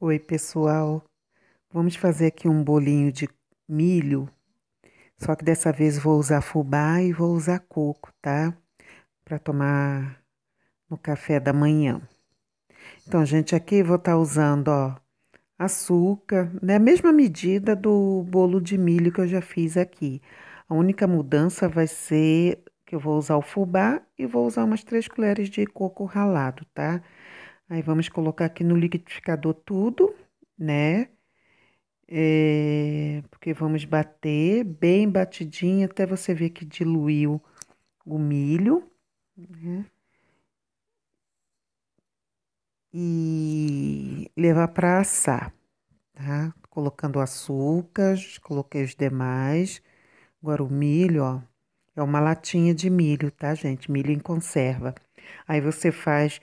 Oi, pessoal. Vamos fazer aqui um bolinho de milho. Só que dessa vez vou usar fubá e vou usar coco, tá? Para tomar no café da manhã. Então, gente, aqui vou estar tá usando, ó, açúcar, né? A mesma medida do bolo de milho que eu já fiz aqui. A única mudança vai ser que eu vou usar o fubá e vou usar umas três colheres de coco ralado, tá? Tá? Aí vamos colocar aqui no liquidificador tudo, né? É, porque vamos bater bem batidinho até você ver que diluiu o milho. Né? E levar para assar, tá? Colocando o açúcar, coloquei os demais. Agora o milho, ó, é uma latinha de milho, tá, gente? Milho em conserva. Aí você faz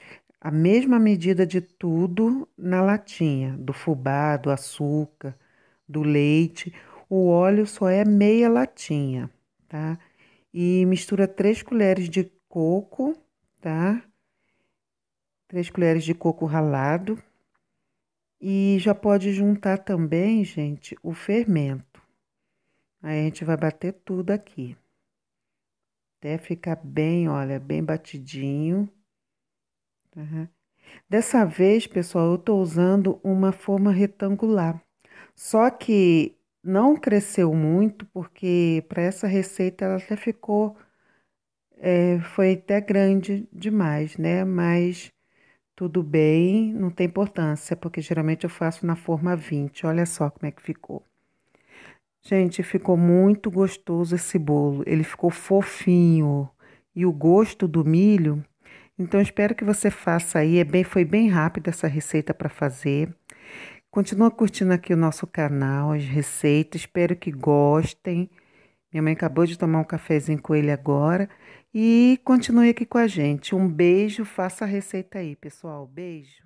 a mesma medida de tudo na latinha, do fubá, do açúcar, do leite. O óleo só é meia latinha, tá? E mistura três colheres de coco, tá? Três colheres de coco ralado. E já pode juntar também, gente, o fermento. Aí a gente vai bater tudo aqui. Até ficar bem, olha, bem batidinho. Dessa vez, pessoal, eu estou usando uma forma retangular. Só que não cresceu muito, porque para essa receita ela até ficou. É, foi até grande demais, né? Mas tudo bem, não tem importância, porque geralmente eu faço na forma 20. Olha só como é que ficou. Gente, ficou muito gostoso esse bolo. Ele ficou fofinho. E o gosto do milho então espero que você faça aí, é bem, foi bem rápida essa receita para fazer. Continua curtindo aqui o nosso canal, as receitas, espero que gostem. Minha mãe acabou de tomar um cafezinho com ele agora e continue aqui com a gente. Um beijo, faça a receita aí, pessoal. Beijo.